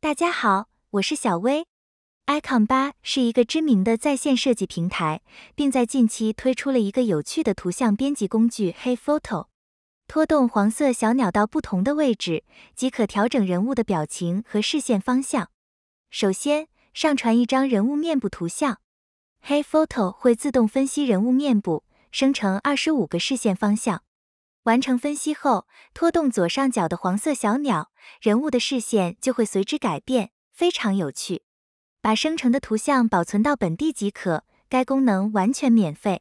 大家好，我是小薇。Icon 八是一个知名的在线设计平台，并在近期推出了一个有趣的图像编辑工具 Hey Photo。拖动黄色小鸟到不同的位置，即可调整人物的表情和视线方向。首先，上传一张人物面部图像，Hey Photo 会自动分析人物面部，生成二十五个视线方向。完成分析后，拖动左上角的黄色小鸟人物的视线就会随之改变，非常有趣。把生成的图像保存到本地即可。该功能完全免费。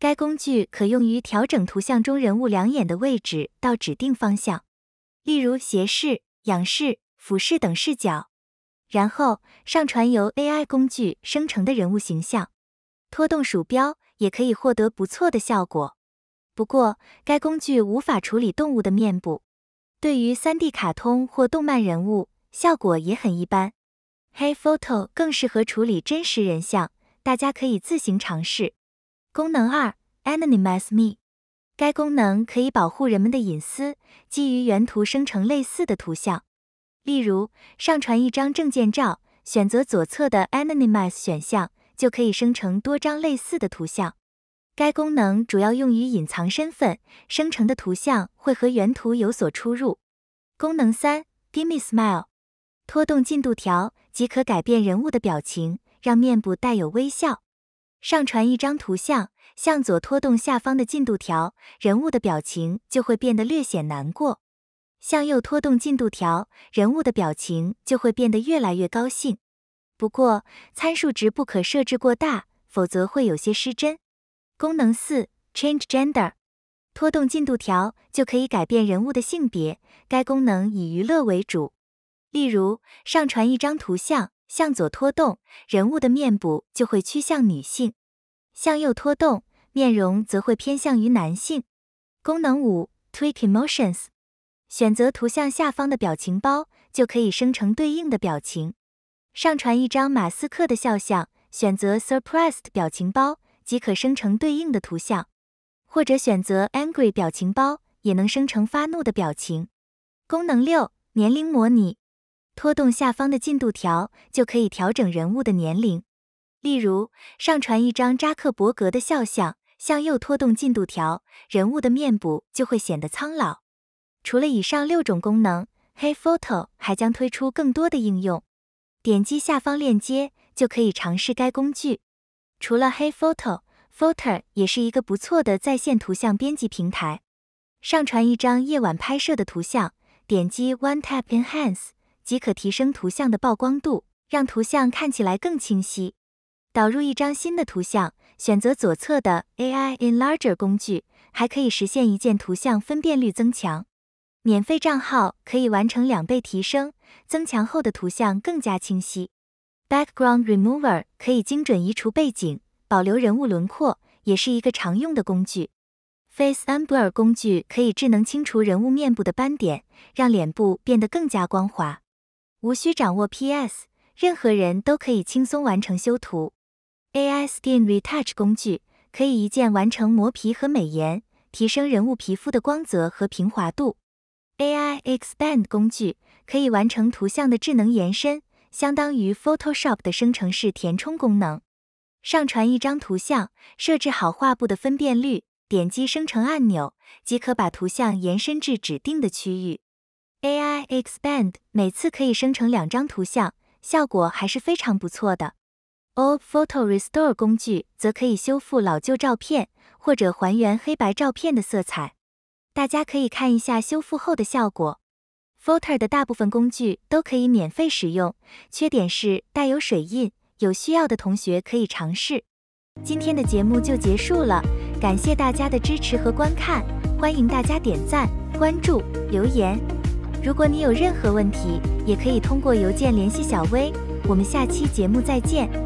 该工具可用于调整图像中人物两眼的位置到指定方向，例如斜视、仰视、俯视等视角。然后上传由 AI 工具生成的人物形象，拖动鼠标也可以获得不错的效果。不过，该工具无法处理动物的面部，对于 3D 卡通或动漫人物，效果也很一般。Hey Photo 更适合处理真实人像，大家可以自行尝试。功能二，Anonymize Me，该功能可以保护人们的隐私，基于原图生成类似的图像。例如，上传一张证件照，选择左侧的 Anonymize 选项，就可以生成多张类似的图像。该功能主要用于隐藏身份，生成的图像会和原图有所出入。功能三 g i m e Smile，拖动进度条即可改变人物的表情，让面部带有微笑。上传一张图像，向左拖动下方的进度条，人物的表情就会变得略显难过；向右拖动进度条，人物的表情就会变得越来越高兴。不过参数值不可设置过大，否则会有些失真。功能四：Change Gender，拖动进度条就可以改变人物的性别。该功能以娱乐为主。例如，上传一张图像，向左拖动，人物的面部就会趋向女性；向右拖动，面容则会偏向于男性。功能五：Tweak Emotions，选择图像下方的表情包，就可以生成对应的表情。上传一张马斯克的肖像，选择 Surprised 表情包。即可生成对应的图像，或者选择 Angry 表情包，也能生成发怒的表情。功能六：年龄模拟，拖动下方的进度条就可以调整人物的年龄。例如，上传一张扎克伯格的肖像，向右拖动进度条，人物的面部就会显得苍老。除了以上六种功能，Hey Photo 还将推出更多的应用。点击下方链接就可以尝试该工具。除了黑 p h o t o f h o t e r 也是一个不错的在线图像编辑平台。上传一张夜晚拍摄的图像，点击 One Tap Enhance，即可提升图像的曝光度，让图像看起来更清晰。导入一张新的图像，选择左侧的 AI Enlarger 工具，还可以实现一键图像分辨率增强。免费账号可以完成两倍提升，增强后的图像更加清晰。Background Remover 可以精准移除背景，保留人物轮廓，也是一个常用的工具。Face u m b l e r 工具可以智能清除人物面部的斑点，让脸部变得更加光滑。无需掌握 PS，任何人都可以轻松完成修图。AI Skin Retouch 工具可以一键完成磨皮和美颜，提升人物皮肤的光泽和平滑度。AI Expand 工具可以完成图像的智能延伸。相当于 Photoshop 的生成式填充功能，上传一张图像，设置好画布的分辨率，点击生成按钮即可把图像延伸至指定的区域。AI Expand 每次可以生成两张图像，效果还是非常不错的。Old Photo Restore 工具则可以修复老旧照片或者还原黑白照片的色彩，大家可以看一下修复后的效果。p h o t e r 的大部分工具都可以免费使用，缺点是带有水印。有需要的同学可以尝试。今天的节目就结束了，感谢大家的支持和观看，欢迎大家点赞、关注、留言。如果你有任何问题，也可以通过邮件联系小薇。我们下期节目再见。